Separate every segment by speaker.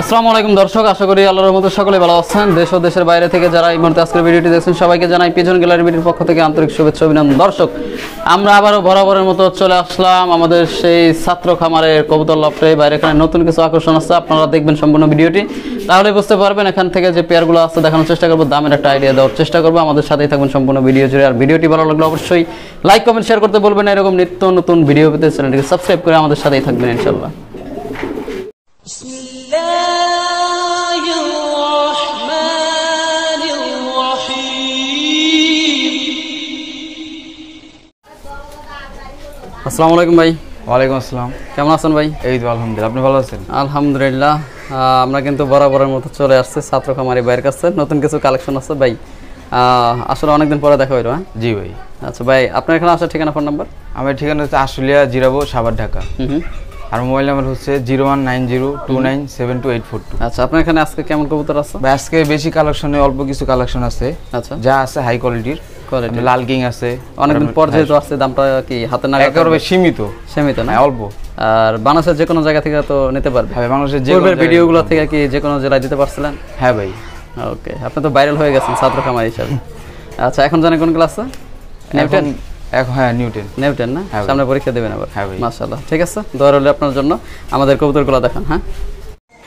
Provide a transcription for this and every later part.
Speaker 1: আসসালামু আলাইকুম দর্শক আশা করি আল্লাহর রহমতে সকলে ভালো আছেন দেশ ও দেশের বাইরে থেকে যারা এই মুহূর্তে আজকের ভিডিওটি দেখছেন সবাইকে জানাই পিজন গ্যালারি ভিডিওর পক্ষ থেকে আন্তরিক শুভেচ্ছা অভিনন্দন দর্শক আমরা আবারও বরাবরের মতো চলে আসলাম আমাদের সেই ছাত্র খামারের কবুতর লফটে বাইরে এখানে নতুন কিছু আকর্ষণ আছে আপনারা দেখবেন সম্পূর্ণ ভিডিওটি তাহলে বুঝতে পারবেন এখান থেকে যে পেয়ারগুলো আছে দেখানোর চেষ্টা করবো দামের একটা আইডিয়া দেওয়ার চেষ্টা করবো আমাদের সাথেই থাকবেন সম্পূর্ণ ভিডিও জুড়ে আর ভিডিওটি ভালো লাগলে অবশ্যই লাইক কমেন্ট শেয়ার করতে বলবেন এরকম নিত্য নতুন ভিডিও পেতে চ্যানেলটিকে সাবস্ক্রাইব করে আমাদের সাথেই থাকবেন ইনশাল্লাহ আসসালামু আলাইকুম ভাই ওয়ালাইকুম আসসালাম কেমন আছেন ভাই এই তো আলহামদুলিল্লাহ আপনি ভালো আছেন আলহামদুলিল্লাহ আমরা কিন্তু বরাবরের মতো চলে আসছে ছাত্র খামারি ভাইয়ের কাছে নতুন কিছু কালেকশন আছে ভাই আসলে অনেকদিন পরে দেখা হইলো হ্যাঁ জি ভাই আচ্ছা ভাই আপনার এখানে আসার ঠিকানা ফোন নাম্বার আমার ঠিকানা হচ্ছে আশুলিয়া জিরাবো সাবার ঢাকা আর মোবাইল নাম্বার হচ্ছে zero one nine zero two nine seven two eight four two আচ্ছা আপনার এখানে আজকে কেমন কবুতর আছে ভাই আজকে বেশি কালেকশনে অল্প কিছু কালেকশন আছে আচ্ছা যা আছে হাই কোয়ালিটির কোয়ালিটি লাল আছে পর যেহেতু আসছে দামটা কি হাতে না সীমিত সীমিত না হ্যাঁ, অল্প আর যে কোনো জায়গা থেকে তো নিতে পারবে হ্যাঁ যে ভিডিওগুলো থেকে কি যে কোনো জেলায় দিতে পারছিলেন হ্যাঁ ভাই ওকে আপনি তো ভাইরাল হয়ে গেছেন ছাত্র হিসাবে আচ্ছা এখন জানেন কোন ক্লাস নিউটন এখন হ্যাঁ নিউটন নিউটন না হ্যাঁ, সামনে পরীক্ষা দেবেন আবার হ্যাঁ ভাই মাশাআল্লাহ ঠিক আছে দয়া হলে আপনার জন্য আমাদের কবুতরগুলো দেখান হ্যাঁ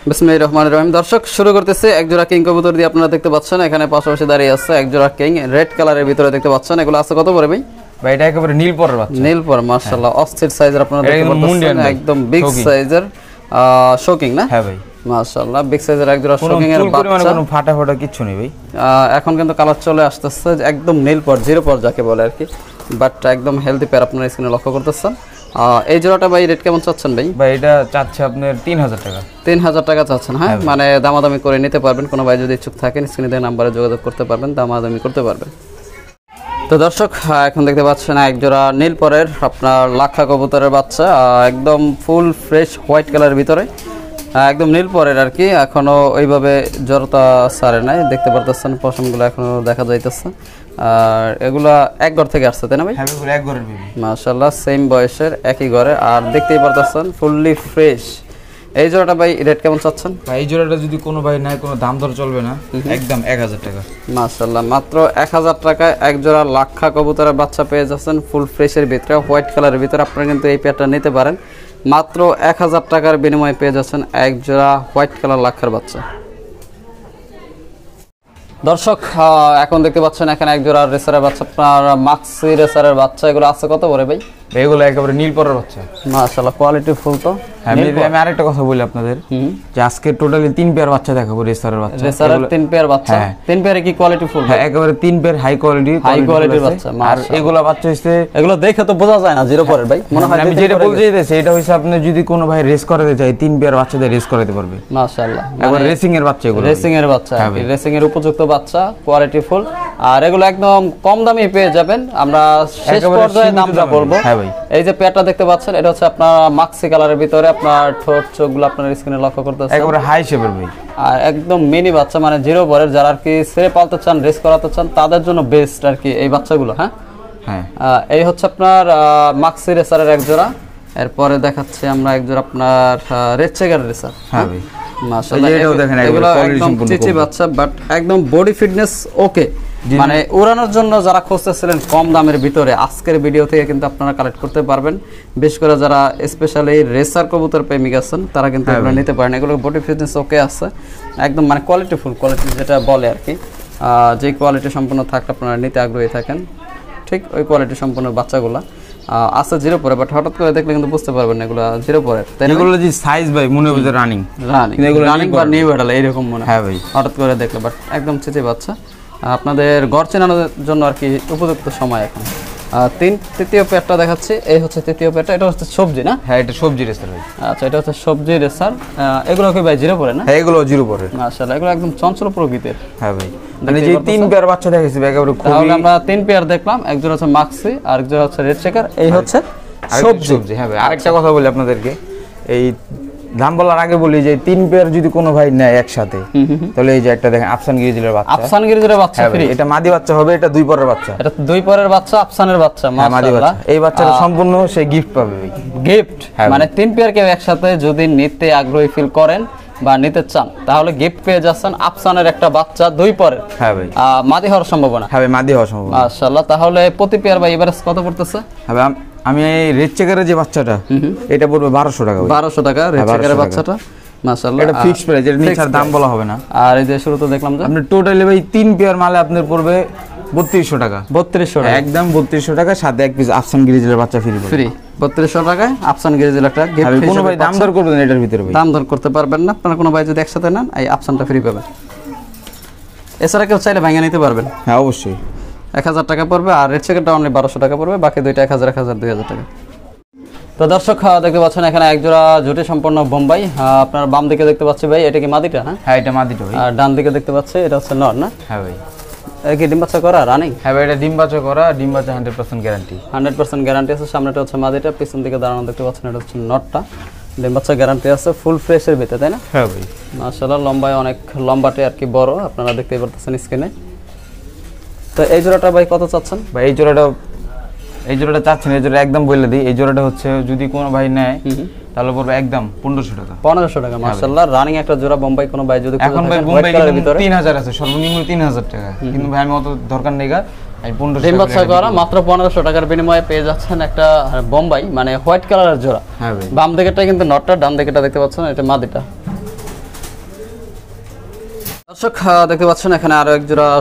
Speaker 1: বিসমিল্লাহির রহমানির রহিম দর্শক শুরু করতেছে একজোড়া কিং কবুতর দিয়ে আপনারা দেখতে পাচ্ছেন এখানে পাশাপাশি দাঁড়িয়ে আছে একজোড়া কিং রেড কালারের ভিতরে দেখতে পাচ্ছেন এগুলো আছে কত পড়বে ভাই ভাই এটা একেবারে নীল পরের বাচ্চা নীল পর মাশাআল্লাহ হ্যাঁ। অস্থির সাইজের আপনারা দেখতে পাচ্ছেন একদম বিগ সাইজের শোকিং না হ্যাঁ ভাই মাশাআল্লাহ বিগ সাইজের একজোড়া শোকিং এর বাচ্চা কোনো ফাটা ফাটা কিছু নেই ভাই এখন কিন্তু কালার চলে আসতেছে একদম নীল পর জিরো পর যাকে বলে আর কি বাট একদম হেলদি পেয়ার আপনারা স্ক্রিনে লক্ষ্য করতেছেন এই জোড়াটা ভাই রেট কেমন চাচ্ছেন ভাই ভাই এটা চাচ্ছে আপনার তিন হাজার টাকা তিন হাজার টাকা চাচ্ছেন হ্যাঁ? হ্যাঁ মানে দামাদামি করে নিতে পারবেন কোনো ভাই যদি ইচ্ছুক থাকেন স্ক্রিনে দেওয়া নাম্বারে যোগাযোগ করতে পারবেন দামাদামি করতে পারবেন তো দর্শক এখন দেখতে পাচ্ছেন এক নীল নীলপরের আপনার লাক্ষা কবুতরের বাচ্চা একদম ফুল ফ্রেশ হোয়াইট কালারের ভিতরে একদম নীলপরের আর কি এখনও ওইভাবে জড়তা সারে নাই দেখতে পারতেছেন পশমগুলো এখনও দেখা যাইতেছে আর এগুলা এক ঘর থেকে আসছে তাই না ভাই হ্যাঁ, এক ঘরের মাশাআল্লাহ সেম বয়সের একই ঘরে আর দেখতেই পারতেছেন ফুললি ফ্রেশ এই জোড়াটা ভাই রেট কেমন চাচ্ছেন ভাই এই জোড়াটা যদি কোনো ভাই নাই কোনো দাম দর চলবে না একদম এক হাজার টাকা মাশাল্লাহ মাত্র এক হাজার টাকায় এক জোড়া লাক্ষা কবুতরের বাচ্চা পেয়ে যাচ্ছেন ফুল ফ্রেশের ভিতরে হোয়াইট কালারের ভিতরে আপনারা কিন্তু এই পেয়ারটা নিতে পারেন মাত্র এক হাজার টাকার বিনিময়ে পেয়ে যাচ্ছেন এক জোড়া হোয়াইট কালার লাক্ষার বাচ্চা দর্শক এখন দেখতে পাচ্ছেন এখানে এক জোড়া রেসারের বাচ্চা আপনার মাক্সি রেসারের বাচ্চা এগুলো আছে কত বলে ভাই এগুলো একেবারে নীলপরের বাচ্চা মাশাআল্লাহ কোয়ালিটি ফুল তো যদি কোন ভাই রেস করাতে চাই তিন পেয়ার বাচ্চাদের রেস করাতে পারবে রেসিং মানে হ্যাঁ, এর উপযুক্ত বাচ্চা কোয়ালিটি ফুল আর এগুলো একদম কম দামে পেয়ে যাবেন আমরা বলবো হ্যাঁ, ভাই এই যে পেয়ারটা দেখতে পাচ্ছেন এটা হচ্ছে আপনার মাক্সি কালারের ভিতরে আপনার ঠোঁট চোখগুলো আপনার স্ক্রিনে লক্ষ্য করতেছে একেবারে হাই শেপের ভাই আর একদম মিনি বাচ্চা মানে জিরো বরের যারা আর কি ছেড়ে পালতে চান রেস করাতে চান তাদের জন্য বেস্ট আর কি এই বাচ্চাগুলো হ্যাঁ হ্যাঁ এই হচ্ছে আপনার মাক্সি রেসারের এক জোড়া এরপরে দেখাচ্ছি আমরা এক জোড়া আপনার রেচেগার রেসার হ্যাঁ ভাই মাশাআল্লাহ এগুলো একদম চিচি বাচ্চা বাট একদম বডি ফিটনেস ওকে মানে উড়ানোর জন্য যারা খুঁজতেছিলেন কম দামের ভিতরে আজকের ভিডিও থেকে কিন্তু আপনারা কালেক্ট করতে পারবেন বিশেষ করে যারা স্পেশালি রেসার কবুতর প্রেমিক আছেন তারা কিন্তু হ্যাঁ এগুলো নিতে পারেন এগুলো বডি ফিটনেস ওকে আছে একদম মানে কোয়ালিটি ফুল কোয়ালিটি যেটা বলে আর কি যে কোয়ালিটি সম্পূর্ণ থাকলে আপনারা নিতে আগ্রহী থাকেন ঠিক ওই কোয়ালিটি সম্পূর্ণ বাচ্চাগুলো আছে জিরো পরে বাট হঠাৎ করে দেখলে কিন্তু বুঝতে পারবেন এগুলো জিরো পরে এগুলো যে সাইজ ভাই মনে হবে রানিং রানিং এগুলো রানিং বা নিউ এডাল এইরকম মনে হয় হ্যাঁ ভাই হঠাৎ করে দেখলে বাট একদম চেতে বাচ্চা আপনাদের গড় চেনানোর জন্য আর কি উপযুক্ত সময় এখন তিন তৃতীয় পেটটা দেখাচ্ছি এই হচ্ছে তৃতীয় পেটটা এটা হচ্ছে সবজি না হ্যাঁ এটা সবজি রেসার ভাই আচ্ছা এটা হচ্ছে সবজি রেসার এগুলো কি ভাই জিরো পরে না হ্যাঁ এগুলো জিরো পরে মাশাআল্লাহ এগুলো একদম চঞ্চল প্রকৃতির হ্যাঁ ভাই মানে যে তিন পেয়ার বাচ্চা দেখেছি ভাই একেবারে খুবই তাহলে আমরা তিন পেয়ার দেখলাম একজন হচ্ছে মাক্সি আর একজন হচ্ছে রেড শেকার এই হচ্ছে সবজি হ্যাঁ ভাই আরেকটা কথা বলি আপনাদেরকে এই নাম বলার আগে বলি যে তিন পেয়ার যদি কোনো ভাই নেয় একসাথে তাহলে এই যে একটা দেখেন আফসান গিরিজের বাচ্চা আফসান গিরিজের বাচ্চা হ্যাঁ ফ্রি এটা মাদি বাচ্চা হবে এটা দুই পরের বাচ্চা এটা দুই পরের বাচ্চা আফসানের বাচ্চা হ্যাঁ, মাশাআল্লাহ এই বাচ্চাটা সম্পূর্ণ সে গিফট পাবে গিফট হ্যাঁ মানে তিন পেয়ার কেউ একসাথে যদি নিতে আগ্রহী ফিল করেন বা নিতে চান তাহলে গিফট পেয়ে যাচ্ছেন আফসানের একটা বাচ্চা দুই পরের হ্যাঁ ভাই মাদি হওয়ার সম্ভাবনা হ্যাঁ ভাই মাদি হওয়ার সম্ভাবনা মাশাআল্লাহ তাহলে প্রতি পেয়ার ভাই এবারে কত পড়তেছে হ্যাঁ আমি রেড চেকারের যে বাচ্চাটা এটা পড়বে বারোশো টাকা বারোশো টাকা রেড হ্যাঁ, চেকারের বাচ্চাটা দাম বলা হবে না আর যে দেখলাম যে টোটালি তিন পেয়ার মালে আপনার বত্রিশশো টাকা বত্রিশশো টাকা একদম বত্রিশশো টাকা সাথে এক আফসান বাচ্চা বত্রিশশো টাকায় আফসান একটা দাম দর করবেন এটার ভিতরে দাম দর করতে পারবেন না কোনো ভাই যদি একসাথে এই ফ্রি পাবেন এছাড়া কেউ চাইলে ভাঙা নিতে পারবেন হ্যাঁ অবশ্যই এক হাজার টাকা পড়বে আর এর থেকে অনলি বারোশো টাকা পড়বে বাকি দুইটা এক হাজার এক হাজার দুই হাজার টাকা তো দর্শক দেখতে পাচ্ছেন এখানে একজোড়া জুটি সম্পন্ন বোম্বাই আপনার বাম দিকে দেখতে পাচ্ছি ভাই এটা কি মাদিটা হ্যাঁ হ্যাঁ এটা মাদিটা আর ডান দিকে দেখতে পাচ্ছি এটা হচ্ছে নর না হ্যাঁ ভাই কি ডিম বাচ্চা করা রানিং হ্যাঁ ভাই এটা ডিম বাচ্চা করা ডিম বাচ্চা hundred percent guarantee hundred percent guarantee আছে সামনেটা হচ্ছে মাদিটা পিছন দিকে দাঁড়ানো দেখতে পাচ্ছেন এটা হচ্ছে নটটা ডিম বাচ্চা গ্যারান্টি আছে ফুল ফ্রেশের ভিতরে তাই না হ্যাঁ ভাই মাশাআল্লাহ লম্বায় অনেক লম্বাটে আর কি বড় আপনারা দেখতেই পারতেছেন স্ক্রিনে তো এই জোড়াটা ভাই কত চাচ্ছেন ভাই এই জোড়াটা এই জোড়াটা চাচ্ছেন এই জোড়া একদম বলে দিই এই জোড়াটা হচ্ছে যদি কোনো ভাই নেয় তাহলে পড়বে একদম পনেরোশো টাকা পনেরোশো টাকা হ্যাঁ মার্শাল্লাহ রানিং একটা জোড়া বোম্বাই কোনো ভাই যদি এখন ভাই বোম্বাই তিন হাজার আছে সর্বনিম্ন তিন হাজার টাকা কিন্তু ভাই আমি অত দরকার নেই গা মাত্র পনেরোশো টাকার বিনিময়ে পেয়ে যাচ্ছেন একটা বোম্বাই মানে হোয়াইট কালারের জোড়া হ্যাঁ বাম দিকেটা কিন্তু নটটা ডান দিকেটা দেখতে পাচ্ছেন এটা মাদিটা দেখতে পাচ্ছেন এখানে আরো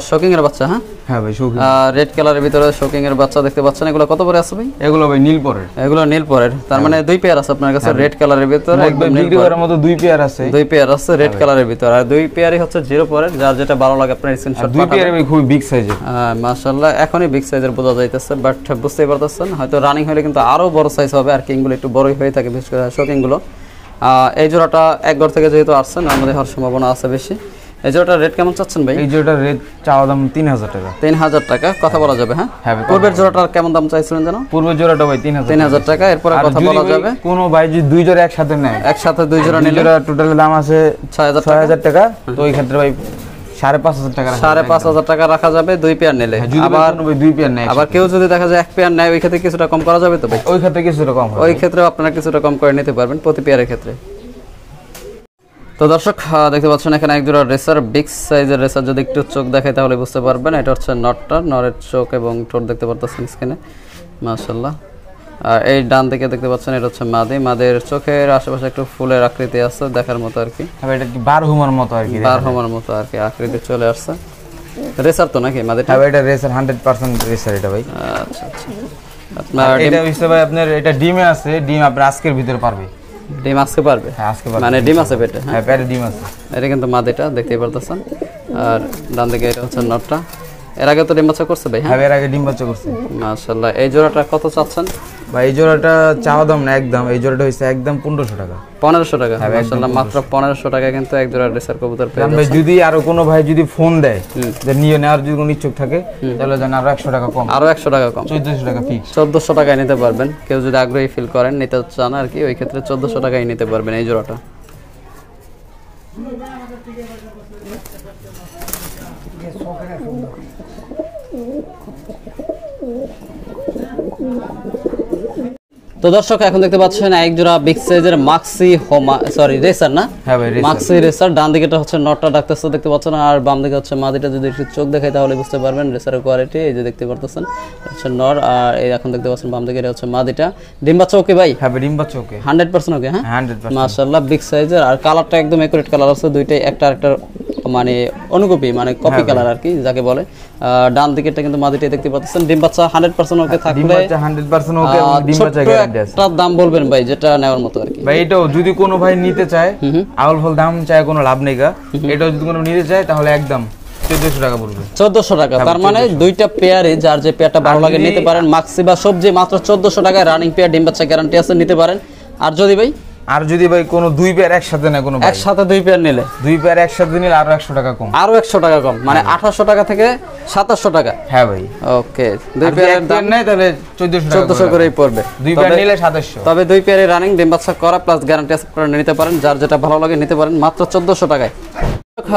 Speaker 1: শোকিং এর বাচ্চা হ্যাঁ হ্যাঁ ভাই শোকিং রেড কালারের ভিতরে শোকিং এর বাচ্চা দেখতে পাচ্ছেন এগুলো কত পরে আছে ভাই এগুলো ভাই নীল পরের এগুলো নীল পরের তার মানে হ্যাঁ। দুই পেয়ার আছে আপনার কাছে রেড হ্যাঁ। কালারের ভিতরে একদম মতো দুই পেয়ার আছে দুই পেয়ার আছে রেড কালারের হ্যাঁ। ভিতরে আর দুই পেয়ারই হচ্ছে জিরো পরের যার যেটা ভালো লাগে আপনার স্ক্রিনশট দুই ভাই খুব বিগ সাইজের হ্যাঁ মাশাআল্লাহ এখনই বিগ সাইজের বোঝা যাইতেছে বাট বুঝতেই পারতেছেন হয়তো রানিং হলে কিন্তু আরো বড় সাইজ হবে আর গুলো একটু বড়ই হয়ে থাকে বিশেষ করে শোকিং গুলো এই জোড়াটা এক ঘর থেকে যেহেতু আসছেন আমাদের হওয়ার সম্ভাবনা আছে বেশি এই জোড়াটার রেট কেমন চাচ্ছেন ভাই এই জোড়াটার রেট চাওয়া দাম তিন হাজার টাকা তিন হাজার টাকা কথা বলা যাবে হ্যাঁ, হ্যাঁ পূর্বের জোড়াটার কেমন দাম চাইছিলেন যেন পূর্বের জোড়াটা ভাই তিন তিন হাজার টাকা এরপরে কথা বলা যাবে কোন ভাই যদি দুই জোড়া একসাথে নেয় একসাথে দুই জোড়া নিলে টোটাল দাম আছে ছয় হাজার টাকা তো ওই ক্ষেত্রে ভাই সাড়ে পাঁচ হাজার টাকা সাড়ে পাঁচ হাজার টাকা রাখা যাবে দুই পেয়ার নিলে হ্যাঁ, দুই পেয়ার আবার কেউ যদি দেখা যায় এক পেয়ার নেয় ওই ক্ষেত্রে কিছুটা কম করা যাবে তো ওই ক্ষেত্রে কিছুটা কম ওই আপনারা কিছুটা কম করে নিতে পারবেন প্রতি পেয়ারের ক্ষেত্রে তো দর্শক দেখতে পাচ্ছেন এখানে এক রেসার বিগ সাইজের রেসার যদি একটু চোখ দেখায় তাহলে বুঝতে পারবেন এটা হচ্ছে নটটা নরের চোখ এবং ঠোঁট দেখতে পারতেছেন স্ক্রিনে মাশাল্লাহ আর এই ডান দিকে দেখতে পাচ্ছেন এটা হচ্ছে মাদি মাদের চোখের আশেপাশে একটু ফুলের আকৃতি আছে দেখার মতো আর কি এটা কি বারহুমার মতো আর কি বারহুমার মতো আর কি আকৃতি চলে আসছে রেসার তো নাকি মাদের হ্যাঁ এটা রেসার পার্সেন্ট রেসার এটা ভাই আচ্ছা আচ্ছা আপনার এটা ভাই আপনার এটা ডিমে আছে ডিম আপনার আজকের ভিতরে পারবে ডিম পারবে হ্যাঁ পারবে মানে ডিম আছে পেটে হ্যাঁ, হ্যাঁ পেটে ডিম আছে এটা কিন্তু মাদেটা দেখতেই পারতেছেন আর ডান দিকে এটা হচ্ছে নটটা এর আগে তো ডিম বাচ্চা করছে ভাই হ্যাঁ? হ্যাঁ এর আগে ডিম বাচ্চা করছে মাশাআল্লাহ এই জোড়াটা কত চাচ্ছেন ভাই এই জোড়াটা চাওয়া দাম না একদম এই জোড়াটা হইছে একদম 1500 টাকা 1500 টাকা হ্যাঁ, মাশাআল্লাহ মাত্র 1500 টাকা কিন্তু এক জোড়া রেসার কবুতর পেয়ে যাচ্ছেন যদি আর কোনো ভাই যদি ফোন দেয় যে নিয়ে নেওয়ার যদি কোনো ইচ্ছুক থাকে তাহলে জান আরো 100 টাকা কম আরো 100 টাকা কম 1400 টাকা ফিক্স 1400 টাকায় নিতে পারবেন কেউ যদি আগ্রহী ফিল করেন নিতে চান আর কি ওই ক্ষেত্রে 1400 টাকায় নিতে পারবেন এই জোড়াটা তো দর্শক এখন দেখতে পাচ্ছেন এক জোড়া বিগ সাইজের মাক্সি হোমা সরি রেসার না হ্যাঁ ভাই মাক্সি রেসার ডান দিকেটা হচ্ছে নটটা ডাকতেছে দেখতে পাচ্ছেন আর বাম দিকে হচ্ছে মাদিটা যদি একটু চোখ দেখায় তাহলে বুঝতে পারবেন রেসারের কোয়ালিটি এই যে দেখতে পারতেছেন হচ্ছে নর আর এই এখন দেখতে পাচ্ছেন বাম দিকে হচ্ছে মাদিটা ডিম্বা ওকে ভাই হ্যাঁ ডিম্বা চৌকে হান্ড্রেড পার্সেন্ট ওকে হ্যাঁ মাশাআল্লাহ বিগ সাইজের আর কালারটা একদম একুরেট কালার আছে দুইটাই একটা আরেকটার মানে অনুকপি মানে কপি হ্যাঁ, কালার আর কি যাকে বলে ডান দিকেরটা কিন্তু মাদিটা দেখতে পাচ্ছেন ডিম বাচ্চা 100% ওকে থাকবে ডিম বাচ্চা 100% ওকে ডিম বাচ্চা গ্যারান্টি আছে একটা দাম বলবেন ভাই যেটা নেওয়ার মতো আর কি ভাই এটাও যদি কোনো ভাই নিতে চায় আউল ফল দাম চায় কোনো লাভ নেই গা এটাও যদি কোনো নিতে চায় তাহলে একদম মানে আর যদি ভাই আর যদি ভাই কোনো দুই পেয়ার একসাথে নেয় কোনো একসাথে দুই পেয়ার নিলে দুই পেয়ার একসাথে নিলে আরো একশো টাকা কম আরো একশো টাকা কম মানে হ্যাঁ। আঠাশশো টাকা থেকে সাতাশশো টাকা হ্যাঁ ভাই ওকে দুই পেয়ার দাম নেই তাহলে চোদ্দশো চোদ্দশো করেই পড়বে দুই পেয়ার নিলে সাতাশশো তবে দুই পেয়ারে রানিং ডিম বাচ্চা করা প্লাস গ্যারান্টি করে নিতে পারেন যার যেটা ভালো লাগে নিতে পারেন মাত্র চোদ্দশো টাকায়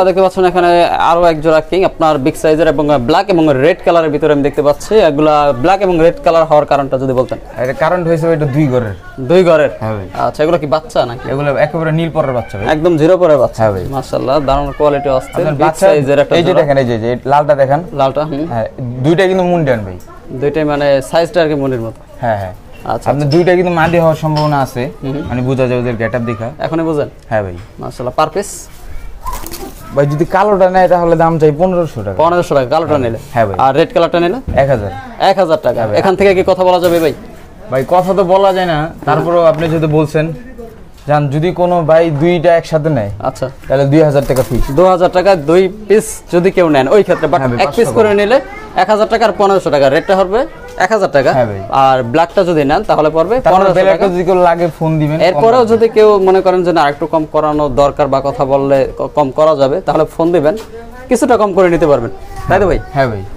Speaker 1: দেখতে পাচ্ছেন এখানে আরো এক জোড়া কিং আপনার বিগ সাইজের এবং ব্ল্যাক এবং রেড কালারের ভিতরে আমি দেখতে পাচ্ছি এগুলা ব্ল্যাক এবং রেড কালার হওয়ার কারণটা যদি বলতেন এটা কারণ হয়েছে এটা দুই ঘরের দুই ঘরের হ্যাঁ আচ্ছা এগুলো কি বাচ্চা নাকি এগুলো একেবারে নীল পরের বাচ্চা একদম জিরো পরের বাচ্চা হ্যাঁ ভাই মাশাআল্লাহ দারুণ কোয়ালিটি আসছে বিগ সাইজের একটা এই যে দেখেন এই যে লালটা দেখেন লালটা হ্যাঁ দুইটা কিন্তু মুন্ডান ভাই দুইটা মানে সাইজটা আর কি মুন্ডের মতো হ্যাঁ হ্যাঁ আচ্ছা আপনার আচ্ছা। দুইটা কিন্তু মাদি হওয়ার সম্ভাবনা আছে মানে বোঝা যায় ওদের গেট গেটআপ দেখা এখনই বোঝেন হ্যাঁ ভাই মাশাআল্লাহ পার ভাই যদি কালোটা নেয় তাহলে দাম চাই পনেরোশো টাকা পনেরোশো টাকা কালোটা হ্যাঁ নিলে হ্যাঁ আর রেড কালারটা নিলে এক হাজার এক হাজার টাকা হ্যাঁ এখান থেকে কি কথা বলা যাবে ভাই ভাই কথা তো বলা যায় না তারপরেও আপনি যদি বলছেন যান যদি কোনো ভাই দুইটা একসাথে নেয় আচ্ছা তাহলে দুই হাজার টাকা ফিক্স দু হাজার টাকা দুই পিস যদি কেউ নেন ওই ক্ষেত্রে এক পিস করে নিলে এক হাজার টাকা আর পনেরোশো টাকা রেটটা হবে এক হাজার টাকা হ্যাঁ আর ব্ল্যাকটা যদি নেন তাহলে পড়বে লাগে ফোন এরপরেও যদি কেউ মনে করেন যে আরেকটু কম করানো দরকার বা কথা বললে কম করা যাবে তাহলে ফোন দিবেন কিছুটা কম করে নিতে পারবেন তাই তো ভাই হ্যাঁ, হ্যাঁ ভাই